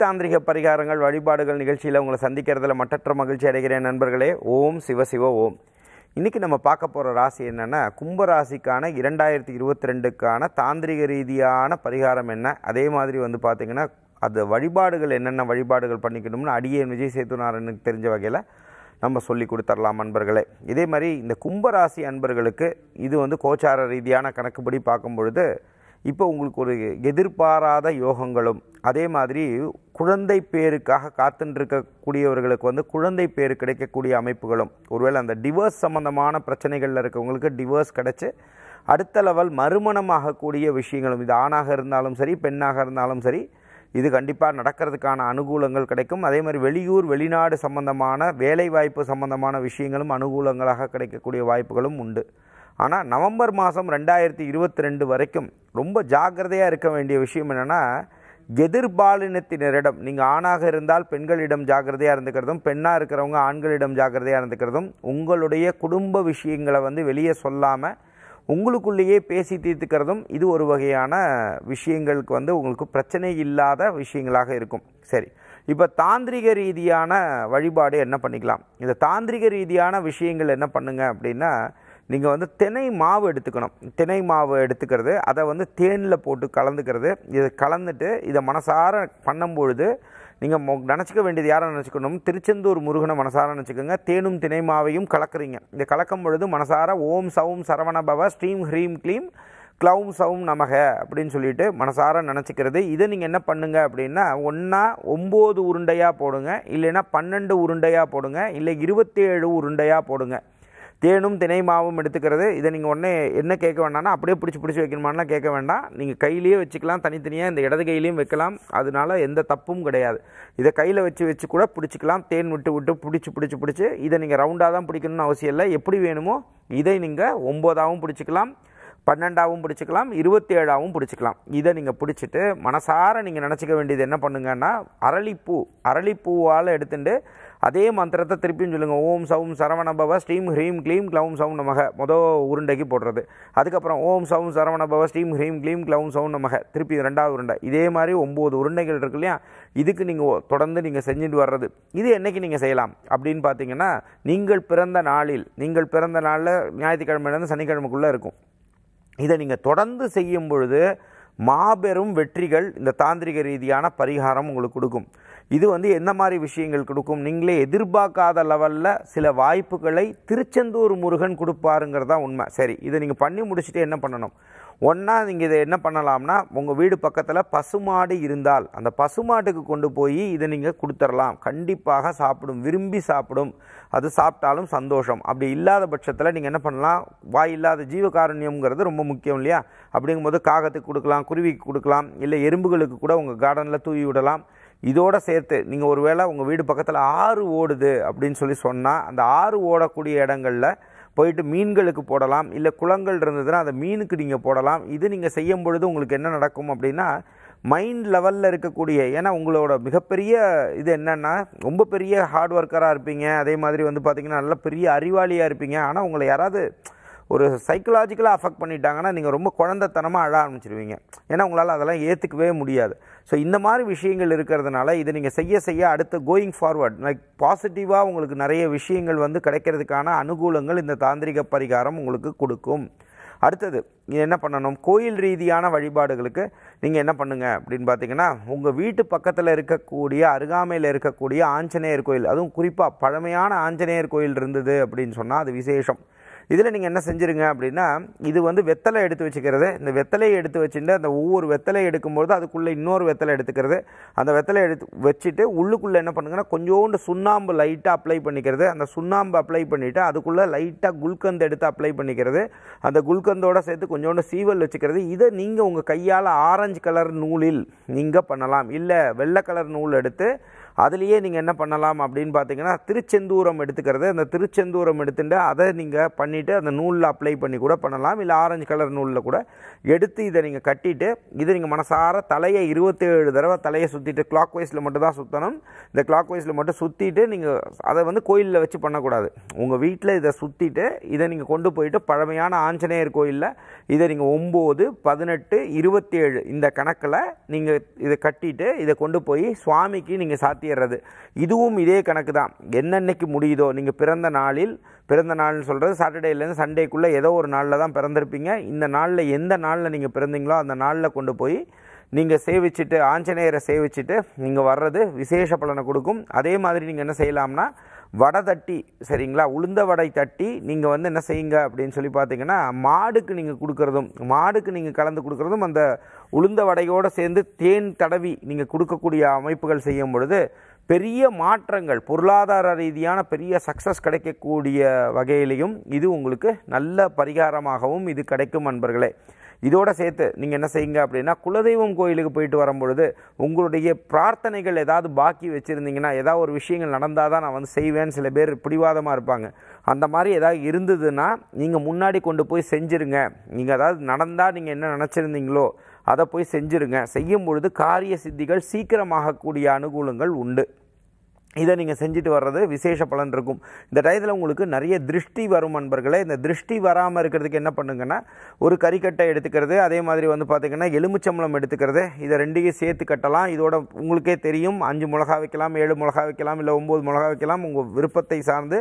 தாந்திரிக பரிகாரங்கள் வழிபாடுகள் நிகழ்ச்சியில் உங்களை சந்திக்கிறதுல மட்டற்ற மகிழ்ச்சி அடைகிறேன் நண்பர்களே ஓம் சிவ சிவ ஓம் இன்றைக்கி நம்ம பார்க்க போகிற ராசி என்னென்னா கும்பராசிக்கான இரண்டாயிரத்தி இருபத்தி ரெண்டுக்கான தாந்திரிக ரீதியான பரிகாரம் என்ன அதே மாதிரி வந்து பார்த்திங்கன்னா அது வழிபாடுகள் என்னென்ன வழிபாடுகள் பண்ணிக்கணும்னு அடியே விஜய் சேதுநாரனுக்கு தெரிஞ்ச வகையில் நம்ம சொல்லி கொடுத்துடலாம் அன்பர்களே இதே மாதிரி இந்த கும்பராசி அன்பர்களுக்கு இது வந்து கோச்சார ரீதியான கணக்குப்படி பார்க்கும் பொழுது இப்போ உங்களுக்கு ஒரு எதிர்பாராத யோகங்களும் அதே மாதிரி குழந்தை பேருக்காக காத்துருக்கக்கூடியவர்களுக்கு வந்து குழந்தை பேர் கிடைக்கக்கூடிய அமைப்புகளும் ஒருவேளை அந்த டிவோர்ஸ் சம்மந்தமான பிரச்சனைகளில் இருக்கவங்களுக்கு டிவோர்ஸ் கிடச்சி அடுத்த லெவல் மறுமணமாகக்கூடிய விஷயங்களும் இது ஆணாக இருந்தாலும் சரி பெண்ணாக இருந்தாலும் சரி இது கண்டிப்பாக நடக்கிறதுக்கான அனுகூலங்கள் கிடைக்கும் அதே மாதிரி வெளியூர் வெளிநாடு சம்பந்தமான வேலைவாய்ப்பு சம்பந்தமான விஷயங்களும் அனுகூலங்களாக கிடைக்கக்கூடிய வாய்ப்புகளும் உண்டு ஆனால் நவம்பர் மாதம் ரெண்டாயிரத்தி இருபத்தி ரெண்டு வரைக்கும் ரொம்ப ஜாக்கிரதையாக இருக்க வேண்டிய விஷயம் என்னென்னா எதிர்பாலினத்தினரிடம் நீங்கள் ஆணாக இருந்தால் பெண்களிடம் ஜாக்கிரதையாக இருந்துக்கிறதும் பெண்ணாக இருக்கிறவங்க ஆண்களிடம் ஜாக்கிரதையாக இருந்துக்கிறதும் உங்களுடைய குடும்ப விஷயங்களை வந்து வெளியே சொல்லாமல் உங்களுக்குள்ளேயே பேசி தீர்த்துக்கிறதும் இது ஒரு வகையான விஷயங்களுக்கு வந்து உங்களுக்கு பிரச்சனை இல்லாத விஷயங்களாக இருக்கும் சரி இப்போ தாந்திரிக ரீதியான வழிபாடு என்ன பண்ணிக்கலாம் இந்த தாந்திரிக ரீதியான விஷயங்கள் என்ன பண்ணுங்க அப்படின்னா நீங்கள் வந்து தினை மாவு எடுத்துக்கணும் தினை மாவு எடுத்துக்கிறது அதை வந்து தேனில் போட்டு கலந்துக்கிறது இதை கலந்துட்டு இதை மனசார பண்ணும்பொழுது நீங்கள் மொ நினச்சிக்க வேண்டியது யாரை நினச்சிக்கணும் திருச்செந்தூர் முருகனை மனசார நினச்சிக்கோங்க தேனும் தினை மாவையும் கலக்குறீங்க இதை கலக்கும் பொழுது மனசார ஓம் சவும் சரவணபவ ஸ்ரீம் ஹ்ரீம் க்ளீம் க்ளவும் சவும் நமக அப்படின்னு சொல்லிட்டு மனசார நினச்சிக்கிறது இதை நீங்கள் என்ன பண்ணுங்கள் அப்படின்னா ஒன்றா ஒம்பது உருண்டையாக போடுங்க இல்லைன்னா பன்னெண்டு உருண்டையாக போடுங்க இல்லை இருபத்தேழு உருண்டையாக போடுங்க தேனும் தினைமாவும் எடுத்துக்கிறது இதை நீங்கள் ஒன்றே என்ன கேட்க வேண்டாம்னா அப்படியே பிடிச்சி பிடிச்சி வைக்கணுமானா கேட்க வேண்டாம் நீங்கள் கையிலேயே வச்சுக்கலாம் தனித்தனியாக இந்த இடது கையிலையும் வைக்கலாம் அதனால எந்த தப்பும் கிடையாது இதை கையில் வச்சு வச்சு கூட பிடிச்சிக்கலாம் தேன் விட்டு விட்டு பிடிச்சி பிடிச்சி பிடிச்சி இதை நீங்கள் ரவுண்டாக தான் பிடிக்கணும்னு அவசியம் இல்லை எப்படி வேணுமோ இதை நீங்கள் ஒம்போதாகவும் பிடிச்சிக்கலாம் பன்னெண்டாவும் பிடிச்சிக்கலாம் இருபத்தேழாவும் பிடிச்சிக்கலாம் இதை நீங்கள் பிடிச்சிட்டு மனசார நீங்கள் நினச்சிக்க வேண்டியது என்ன பண்ணுங்கன்னா அரளிப்பூ அரளிப்பூவால் எடுத்துட்டு அதே மந்திரத்தை திருப்பியும் சொல்லுங்கள் ஓம் சவும் சரவணபவ ஸ்ரீம் ஹ்ரீம் க்ளீம் க்ளவும் சவும் நமக மொதல் உருண்டைக்கு போடுறது அதுக்கப்புறம் ஓம் சவும் சரவணபவ ஸ்ரீம் ஹ்ரீம் க்ளீம் க்ளவும் சவும் நமக திருப்பி ரெண்டாவது உருண்டை இதே மாதிரி ஒம்பது உருண்டைகள் இருக்கு இல்லையா இதுக்கு நீங்கள் தொடர்ந்து நீங்கள் செஞ்சுட்டு வர்றது இது என்றைக்கு நீங்கள் செய்யலாம் அப்படின்னு பார்த்தீங்கன்னா நீங்கள் பிறந்த நாளில் நீங்கள் பிறந்த நாளில் ஞாயிற்றுக்கிழமையிலேருந்து சனிக்கிழமைக்குள்ளே இருக்கும் இதை நீங்கள் தொடர்ந்து செய்யும் பொழுது மாபெரும் வெற்றிகள் இந்த தாந்திரிக ரீதியான பரிகாரம் உங்களுக்கு கொடுக்கும் இது வந்து என்ன மாதிரி விஷயங்கள் கொடுக்கும் நீங்களே எதிர்பார்க்காத லெவலில் சில வாய்ப்புகளை திருச்செந்தூர் முருகன் தான் உண்மை சரி இதை நீங்கள் பண்ணி முடிச்சுட்டு என்ன பண்ணணும் ஒன்றா நீங்கள் இதை என்ன பண்ணலாம்னா உங்கள் வீடு பக்கத்தில் பசுமாடு இருந்தால் அந்த பசுமாட்டுக்கு கொண்டு போய் இதை நீங்கள் கொடுத்துடலாம் கண்டிப்பாக சாப்பிடும் விரும்பி சாப்பிடும் அது சாப்பிட்டாலும் சந்தோஷம் அப்படி இல்லாத பட்சத்தில் நீங்கள் என்ன பண்ணலாம் வாய் இல்லாத ஜீவகாருண்யம்ங்கிறது ரொம்ப முக்கியம் இல்லையா அப்படிங்கும்போது காகத்துக்கு கொடுக்கலாம் குருவிக்கு கொடுக்கலாம் இல்லை எறும்புகளுக்கு கூட உங்கள் கார்டனில் தூவி விடலாம் இதோடு சேர்த்து நீங்கள் ஒரு வேளை உங்கள் வீடு பக்கத்தில் ஆறு ஓடுது அப்படின்னு சொல்லி சொன்னால் அந்த ஆறு ஓடக்கூடிய இடங்களில் போயிட்டு மீன்களுக்கு போடலாம் இல்லை குளங்கள் இருந்ததுன்னா அதை மீனுக்கு நீங்கள் போடலாம் இது நீங்கள் செய்யும் பொழுது உங்களுக்கு என்ன நடக்கும் அப்படின்னா மைண்ட் லெவலில் இருக்கக்கூடிய ஏன்னா உங்களோட மிகப்பெரிய இது என்னென்னா ரொம்ப பெரிய ஹார்ட் ஒர்க்கராக இருப்பீங்க அதே மாதிரி வந்து பார்த்திங்கன்னா நல்ல பெரிய அறிவாளியாக இருப்பீங்க ஆனால் உங்களை யாராவது ஒரு சைக்கலாஜிக்கலாக அஃபெக்ட் பண்ணிட்டாங்கன்னா நீங்கள் ரொம்ப குழந்தைத்தனமாக அழ ஆரம்பிச்சிருவீங்க ஏன்னா உங்களால் அதெல்லாம் ஏற்றுக்கவே முடியாது ஸோ இந்த மாதிரி விஷயங்கள் இருக்கிறதுனால இதை நீங்கள் செய்ய செய்ய அடுத்த கோயிங் ஃபார்வர்ட் லைக் பாசிட்டிவாக உங்களுக்கு நிறைய விஷயங்கள் வந்து கிடைக்கிறதுக்கான அனுகூலங்கள் இந்த தாந்திரிக பரிகாரம் உங்களுக்கு கொடுக்கும் அடுத்தது என்ன பண்ணணும் கோயில் ரீதியான வழிபாடுகளுக்கு நீங்கள் என்ன பண்ணுங்கள் அப்படின்னு பார்த்தீங்கன்னா உங்கள் வீட்டு பக்கத்தில் இருக்கக்கூடிய அருகாமையில் இருக்கக்கூடிய ஆஞ்சநேயர் கோயில் அதுவும் குறிப்பாக பழமையான ஆஞ்சநேயர் கோயில் இருந்தது அப்படின்னு சொன்னால் அது விசேஷம் இதில் நீங்கள் என்ன செஞ்சுருங்க அப்படின்னா இது வந்து வெத்தலை எடுத்து வச்சுக்கிறது இந்த வெத்தலையை எடுத்து வச்சுட்டு அந்த ஒவ்வொரு வெத்தலையை எடுக்கும்போது அதுக்குள்ளே இன்னொரு வெத்தலை எடுத்துக்கிறது அந்த வெத்தலை எடுத்து வச்சுட்டு உள்ளுக்குள்ளே என்ன பண்ணுங்கன்னா கொஞ்சோண்டு சுண்ணாம்பு லைட்டாக அப்ளை பண்ணிக்கிறது அந்த சுண்ணாம்பு அப்ளை பண்ணிவிட்டு அதுக்குள்ளே லைட்டாக குல்கந்து எடுத்து அப்ளை பண்ணிக்கிறது அந்த குல்கந்தோடு சேர்த்து கொஞ்சோண்டு சீவல் வச்சுக்கிறது இதை நீங்கள் உங்கள் கையால் ஆரஞ்சு கலர் நூலில் நீங்கள் பண்ணலாம் இல்லை வெள்ளை கலர் நூல் எடுத்து அதுலேயே நீங்கள் என்ன பண்ணலாம் அப்படின்னு பார்த்தீங்கன்னா திருச்செந்தூரம் எடுத்துக்கிறது அந்த திருச்செந்தூரம் எடுத்துட்டு அதை நீங்கள் பண்ணிவிட்டு அந்த நூலில் அப்ளை பண்ணி கூட பண்ணலாம் இல்லை ஆரஞ்சு கலர் நூலில் கூட எடுத்து இதை நீங்கள் கட்டிட்டு இதை நீங்கள் மனசார தலையை இருபத்தேழு தடவை தலையை சுற்றிட்டு கிளாக் வைஸில் மட்டும் தான் சுற்றணும் இந்த கிளாக் வைஸில் மட்டும் சுற்றிட்டு நீங்கள் அதை வந்து கோயிலில் வச்சு பண்ணக்கூடாது உங்கள் வீட்டில் இதை சுற்றிட்டு இதை நீங்கள் கொண்டு போயிட்டு பழமையான ஆஞ்சநேயர் கோயிலில் இதை நீங்கள் ஒம்பது பதினெட்டு இருபத்தேழு இந்த கணக்கில் நீங்கள் இதை கட்டிட்டு இதை கொண்டு போய் சுவாமிக்கு நீங்கள் சாத்திய பண்ணிடுறது இதுவும் இதே கணக்கு தான் என்னன்னைக்கு முடியுதோ நீங்கள் பிறந்த நாளில் பிறந்த நாள்னு சொல்கிறது சாட்டர்டேலேருந்து சண்டேக்குள்ளே ஏதோ ஒரு நாளில் தான் பிறந்திருப்பீங்க இந்த நாளில் எந்த நாளில் நீங்கள் பிறந்தீங்களோ அந்த நாளில் கொண்டு போய் நீங்கள் சேவிச்சுட்டு ஆஞ்சநேயரை சேவிச்சுட்டு நீங்கள் வர்றது விசேஷ பலனை கொடுக்கும் அதே மாதிரி நீங்கள் என்ன செய்யலாம்னா வடை தட்டி சரிங்களா உளுந்த வடை தட்டி நீங்கள் வந்து என்ன செய்யுங்க அப்படின்னு சொல்லி பார்த்தீங்கன்னா மாடுக்கு நீங்கள் கொடுக்குறதும் மாடுக்கு நீங்கள் கலந்து கொடுக்குறதும் அந்த உளுந்த வடையோடு சேர்ந்து தேன் தடவி நீங்கள் கொடுக்கக்கூடிய அமைப்புகள் செய்யும் பொழுது பெரிய மாற்றங்கள் பொருளாதார ரீதியான பெரிய சக்ஸஸ் கிடைக்கக்கூடிய வகையிலையும் இது உங்களுக்கு நல்ல பரிகாரமாகவும் இது கிடைக்கும் நண்பர்களே இதோடு சேர்த்து நீங்கள் என்ன செய்யுங்க அப்படின்னா குலதெய்வம் கோயிலுக்கு போயிட்டு வரும்பொழுது உங்களுடைய பிரார்த்தனைகள் ஏதாவது பாக்கி வச்சுருந்தீங்கன்னா ஏதாவது ஒரு விஷயங்கள் நடந்தால் தான் நான் வந்து செய்வேன் சில பேர் பிடிவாதமாக இருப்பாங்க அந்த மாதிரி ஏதாவது இருந்ததுன்னா நீங்கள் முன்னாடி கொண்டு போய் செஞ்சுருங்க நீங்கள் ஏதாவது நடந்தால் நீங்கள் என்ன நினச்சிருந்தீங்களோ அதை போய் செஞ்சுருங்க செய்யும் பொழுது காரிய சித்திகள் சீக்கிரமாகக்கூடிய அனுகூலங்கள் உண்டு இதை நீங்கள் செஞ்சுட்டு வர்றது விசேஷ பலன் இருக்கும் இந்த டயத்தில் உங்களுக்கு நிறைய திருஷ்டி வரும் நண்பர்களே இந்த திருஷ்டி வராமல் இருக்கிறதுக்கு என்ன பண்ணுங்கன்னா ஒரு கறிக்கட்டை எடுத்துக்கிறது அதே மாதிரி வந்து பார்த்திங்கன்னா எலுமிச்சம்பளம் எடுத்துக்கிறது இதை ரெண்டையும் சேர்த்து கட்டலாம் இதோட உங்களுக்கே தெரியும் அஞ்சு மிளகா வைக்கலாம் ஏழு மிளகா வைக்கலாம் இல்லை ஒம்பது மிளகா வைக்கலாம் உங்கள் விருப்பத்தை சார்ந்து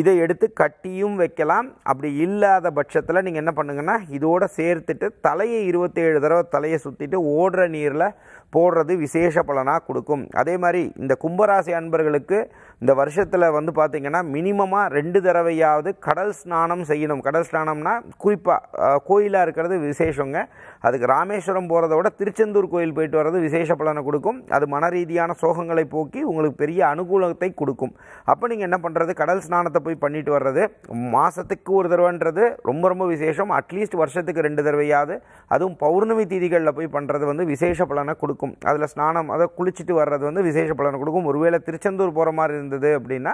இதை எடுத்து கட்டியும் வைக்கலாம் அப்படி இல்லாத பட்சத்தில் நீங்கள் என்ன பண்ணுங்கன்னா இதோடு சேர்த்துட்டு தலையை இருபத்தேழு தடவை தலையை சுற்றிட்டு ஓடுற நீரில் போடுறது விசேஷ பலனாக கொடுக்கும் அதே மாதிரி இந்த கும்பராசி அன்பர்களுக்கு இந்த வருஷத்தில் வந்து பார்த்திங்கன்னா மினிமமாக ரெண்டு தடவையாவது கடல் ஸ்நானம் செய்யணும் கடல் ஸ்நானம்னா குறிப்பாக கோயிலாக இருக்கிறது விசேஷங்க அதுக்கு ராமேஸ்வரம் போகிறத விட திருச்செந்தூர் கோயில் போயிட்டு வர்றது விசேஷ பலனை கொடுக்கும் அது மன ரீதியான சோகங்களை போக்கி உங்களுக்கு பெரிய அனுகூலத்தை கொடுக்கும் அப்போ நீங்கள் என்ன பண்ணுறது கடல் ஸ்நானத்தை போய் பண்ணிட்டு வர்றது மாதத்துக்கு ஒரு தடவைன்றது ரொம்ப ரொம்ப விசேஷம் அட்லீஸ்ட் வருஷத்துக்கு ரெண்டு தடவையாவது அதுவும் பௌர்ணமி தீதிகளில் போய் பண்ணுறது வந்து விசேஷ பலனை கொடுக்கும் அதில் ஸ்நானம் அதை குளிச்சுட்டு வர்றது வந்து விசேஷ பலனை கொடுக்கும் ஒருவேளை திருச்செந்தூர் போகிற மாதிரி இருந்து இருந்தது அப்படின்னா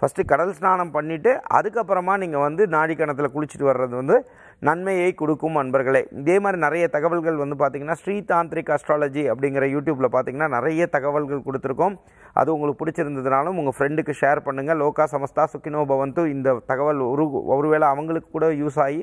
ஃபஸ்ட்டு கடல் ஸ்நானம் பண்ணிவிட்டு அதுக்கப்புறமா நீங்கள் வந்து நாடிக்கணத்தில் குளிச்சுட்டு வர்றது வந்து நன்மையை கொடுக்கும் அன்பர்களே இதே மாதிரி நிறைய தகவல்கள் வந்து பார்த்திங்கன்னா ஸ்ரீ தாந்திரிக் அஸ்ட்ராலஜி அப்படிங்கிற யூடியூப்பில் பார்த்திங்கன்னா நிறைய தகவல்கள் கொடுத்துருக்கோம் அது உங்களுக்கு பிடிச்சிருந்ததுனாலும் உங்கள் ஃப்ரெண்டுக்கு ஷேர் பண்ணுங்கள் லோகா சமஸ்தா சுக்கினோ பவந்து இந்த தகவல் ஒரு ஒருவேளை அவங்களுக்கு கூட யூஸ் ஆகி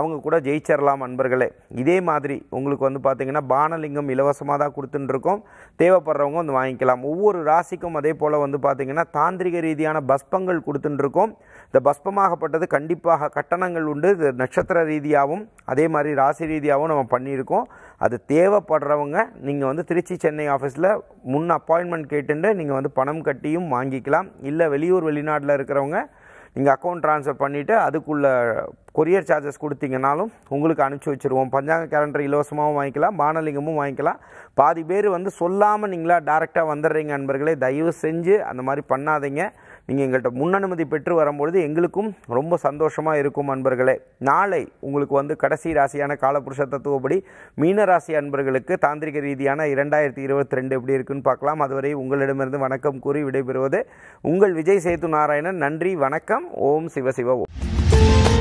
அவங்க கூட ஜெயிச்சிடலாம் அன்பர்களே இதே மாதிரி உங்களுக்கு வந்து பார்த்திங்கன்னா பானலிங்கம் இலவசமாக தான் கொடுத்துட்டுருக்கோம் தேவைப்படுறவங்க வந்து வாங்கிக்கலாம் ஒவ்வொரு ராசிக்கும் அதே போல் வந்து பார்த்திங்கன்னா தாந்திரிக ரீதியான பஸ்பங்கள் கொடுத்துட்டுருக்கோம் இந்த பஸ்பமாகப்பட்டது கண்டிப்பாக கட்டணங்கள் உண்டு இது நட்சத்திர ரீதியாகவும் அதே மாதிரி ராசி ரீதியாகவும் நம்ம பண்ணியிருக்கோம் அது தேவைப்படுறவங்க நீங்கள் வந்து திருச்சி சென்னை ஆஃபீஸில் முன் அப்பாயின்மெண்ட் கேட்டுட்டு நீங்கள் வந்து பணம் கட்டியும் வாங்கிக்கலாம் இல்லை வெளியூர் வெளிநாட்டில் இருக்கிறவங்க நீங்கள் அக்கௌண்ட் ட்ரான்ஸ்ஃபர் பண்ணிவிட்டு அதுக்குள்ளே கொரியர் சார்ஜஸ் கொடுத்தீங்கனாலும் உங்களுக்கு அனுப்பிச்சி வச்சுருவோம் பஞ்சாங்க கேலண்டர் இலவசமாகவும் வாங்கிக்கலாம் பானலிங்கமும் வாங்கிக்கலாம் பாதி பேர் வந்து சொல்லாமல் நீங்களா டேரெக்டாக வந்துடுறீங்க நண்பர்களே தயவு செஞ்சு அந்த மாதிரி பண்ணாதீங்க நீங்கள் எங்கள்கிட்ட முன்னனுமதி பெற்று வரும்பொழுது எங்களுக்கும் ரொம்ப சந்தோஷமாக இருக்கும் அன்பர்களே நாளை உங்களுக்கு வந்து கடைசி ராசியான காலபுருஷ தத்துவப்படி மீன ராசி அன்பர்களுக்கு தாந்திரிக ரீதியான இரண்டாயிரத்தி இருபத்தி ரெண்டு எப்படி இருக்குன்னு பார்க்கலாம் அதுவரை உங்களிடமிருந்து வணக்கம் கூறி விடைபெறுவது உங்கள் விஜய் சேது நாராயணன் நன்றி வணக்கம் ஓம் சிவ சிவ ஓம்